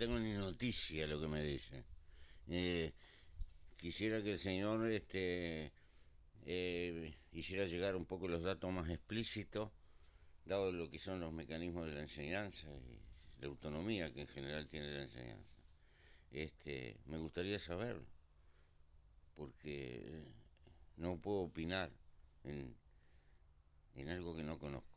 tengo ni noticia lo que me dice. Eh, quisiera que el señor este, eh, hiciera llegar un poco los datos más explícitos, dado lo que son los mecanismos de la enseñanza y la autonomía que en general tiene la enseñanza. Este, me gustaría saberlo, porque eh, no puedo opinar en algo que no conozco.